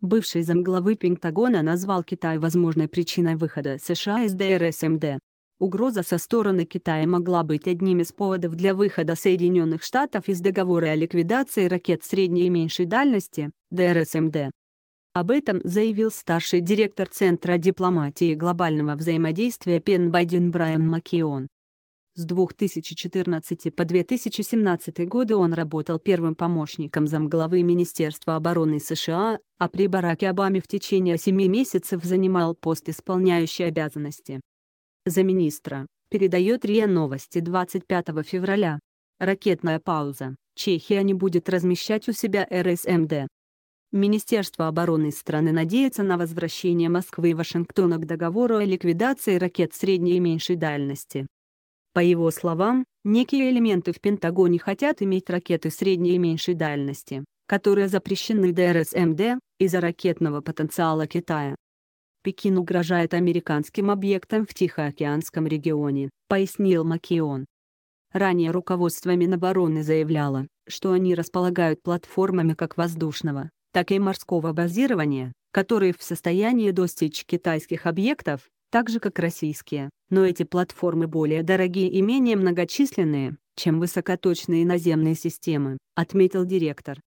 Бывший замглавы Пентагона назвал Китай возможной причиной выхода США из ДРСМД. Угроза со стороны Китая могла быть одним из поводов для выхода Соединенных Штатов из договора о ликвидации ракет средней и меньшей дальности, ДРСМД. Об этом заявил старший директор Центра дипломатии и глобального взаимодействия Пен Байден Брайан Маккион. С 2014 по 2017 годы он работал первым помощником замглавы Министерства обороны США, а при Бараке Обаме в течение семи месяцев занимал пост исполняющий обязанности. За министра, передает РИА Новости 25 февраля. Ракетная пауза. Чехия не будет размещать у себя РСМД. Министерство обороны страны надеется на возвращение Москвы и Вашингтона к договору о ликвидации ракет средней и меньшей дальности. По его словам, некие элементы в Пентагоне хотят иметь ракеты средней и меньшей дальности, которые запрещены ДРСМД, из-за ракетного потенциала Китая. Пекин угрожает американским объектам в Тихоокеанском регионе, пояснил Макион. Ранее руководство Минобороны заявляло, что они располагают платформами как воздушного, так и морского базирования, которые в состоянии достичь китайских объектов, так же как российские, но эти платформы более дорогие и менее многочисленные, чем высокоточные наземные системы, отметил директор.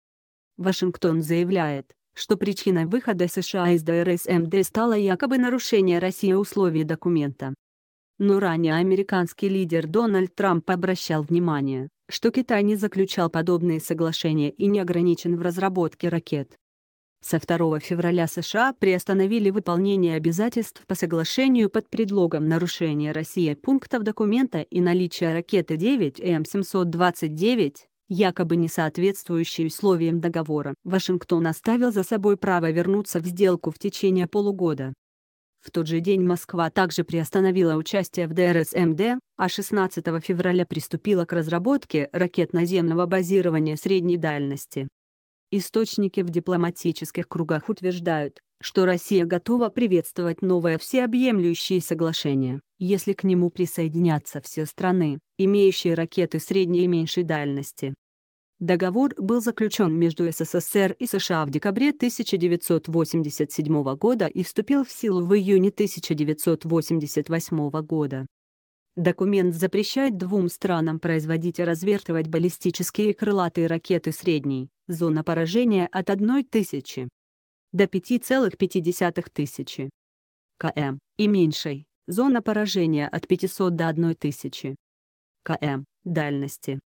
Вашингтон заявляет, что причиной выхода США из ДРСМД стало якобы нарушение России условий документа. Но ранее американский лидер Дональд Трамп обращал внимание, что Китай не заключал подобные соглашения и не ограничен в разработке ракет. Со 2 февраля США приостановили выполнение обязательств по соглашению под предлогом нарушения России пунктов документа и наличия ракеты 9М729, якобы не соответствующей условиям договора. Вашингтон оставил за собой право вернуться в сделку в течение полугода. В тот же день Москва также приостановила участие в ДРСМД, а 16 февраля приступила к разработке ракет наземного базирования средней дальности. Источники в дипломатических кругах утверждают, что Россия готова приветствовать новое всеобъемлющее соглашение, если к нему присоединятся все страны, имеющие ракеты средней и меньшей дальности. Договор был заключен между СССР и США в декабре 1987 года и вступил в силу в июне 1988 года. Документ запрещает двум странам производить и развертывать баллистические крылатые ракеты средней зона поражения от 1 тысячи до 5,5 тысячи км и меньшей, зона поражения от 500 до 1 тысячи км дальности.